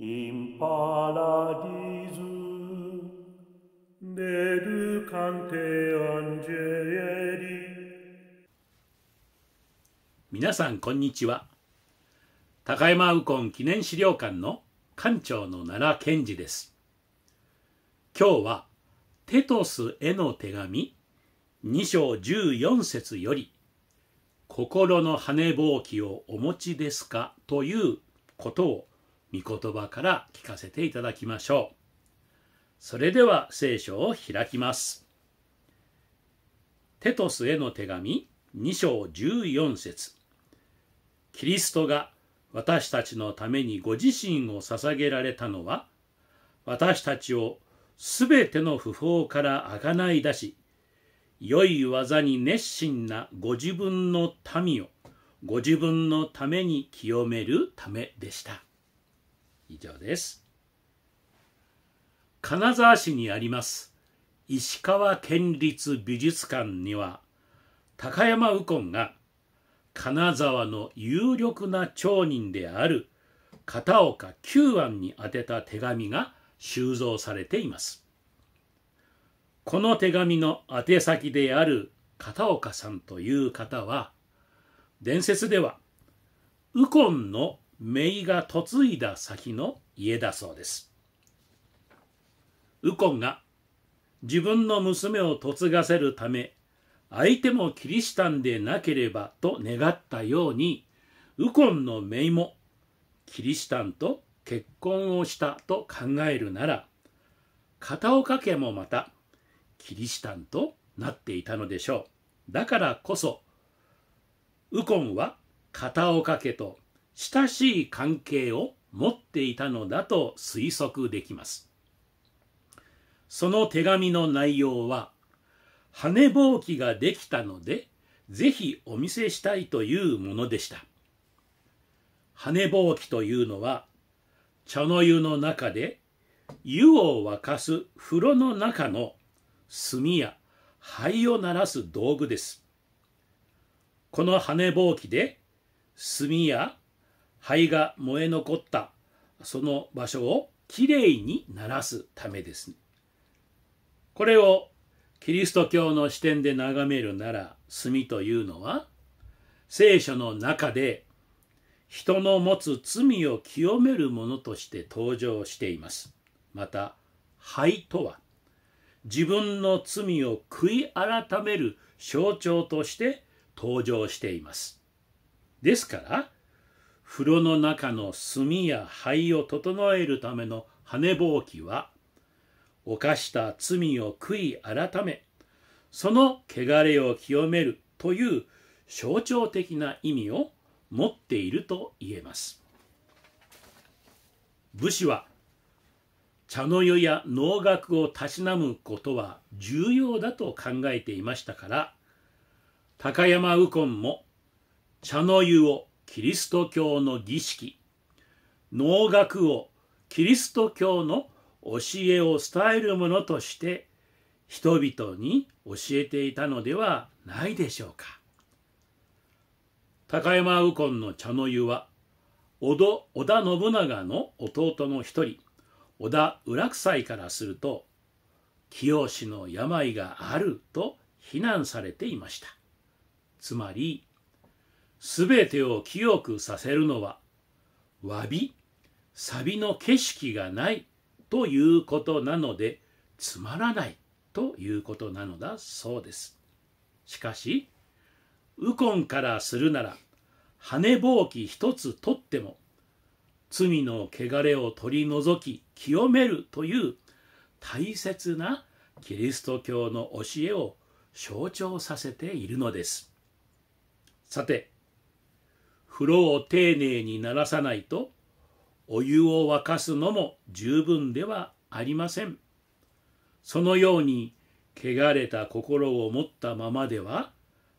In paradisu nel cante angeli 皆さんこんにちは高山右近記念資料館の館長の奈良健二です今日はテトスへの手紙2章14節より心の羽ぼうきをお持ちですかということを御言葉から聞かせていただきましょう。それでは聖書を開きます。テトスへの手紙2章14節キリストが私たちのためにご自身を捧げられたのは私たちをすべての不法からあがない出し良い技に熱心なご自分の民をご自分のために清めるためでした。以上です。金沢市にあります石川県立美術館には高山右近が金沢の有力な町人である片岡久庵に宛てた手紙が収蔵されています。この手紙の宛先である片岡さんという方は伝説では右近の姪が嫁いだ先の家だそうですコンが自分の娘を嫁がせるため相手もキリシタンでなければと願ったようにウコンの姪もキリシタンと結婚をしたと考えるなら片岡家もまたキリシタンとなっていたのでしょうだからこそウコンは片岡家と親しい関係を持っていたのだと推測できます。その手紙の内容は、羽ぼうきができたので、ぜひお見せしたいというものでした。羽ぼうきというのは、茶の湯の中で湯を沸かす風呂の中の炭や灰を鳴らす道具です。この羽ぼうきで炭や灰が燃え残ったその場所をきれいにならすためです、ね、これをキリスト教の視点で眺めるなら炭というのは聖書の中で人の持つ罪を清めるものとして登場しています。また灰とは自分の罪を悔い改める象徴として登場しています。ですから風呂の中の炭や灰を整えるための羽ぼうきは犯した罪を悔い改めその汚れを清めるという象徴的な意味を持っていると言えます武士は茶の湯や能楽をたしなむことは重要だと考えていましたから高山右近も茶の湯をキリスト教の儀式能楽をキリスト教の教えを伝えるものとして人々に教えていたのではないでしょうか高山右近の茶の湯は織田信長の弟の一人織田浦斎からすると清の病があると非難されていましたつまりすべてを清くさせるのは、わび、サビの景色がないということなので、つまらないということなのだそうです。しかし、右近からするなら、羽ぼうき一つ取っても、罪の汚れを取り除き清めるという大切なキリスト教の教えを象徴させているのです。さて、風呂を丁寧に鳴らさないとお湯を沸かすのも十分ではありません。そのように汚れた心を持ったままでは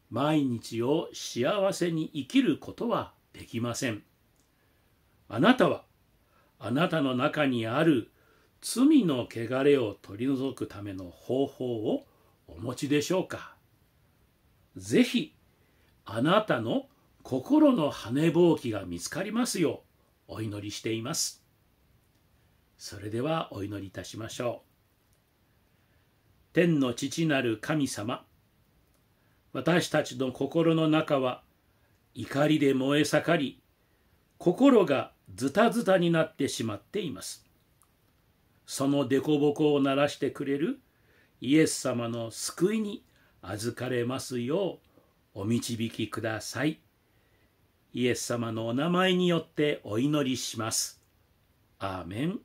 毎日を幸せに生きることはできません。あなたはあなたの中にある罪の汚れを取り除くための方法をお持ちでしょうか。ぜひあなたの心の羽ぼうきが見つかりますようお祈りしています。それではお祈りいたしましょう。天の父なる神様、私たちの心の中は怒りで燃え盛り、心がズタズタになってしまっています。その凸凹を鳴らしてくれるイエス様の救いに預かれますようお導きください。イエス様のお名前によってお祈りします。アーメン。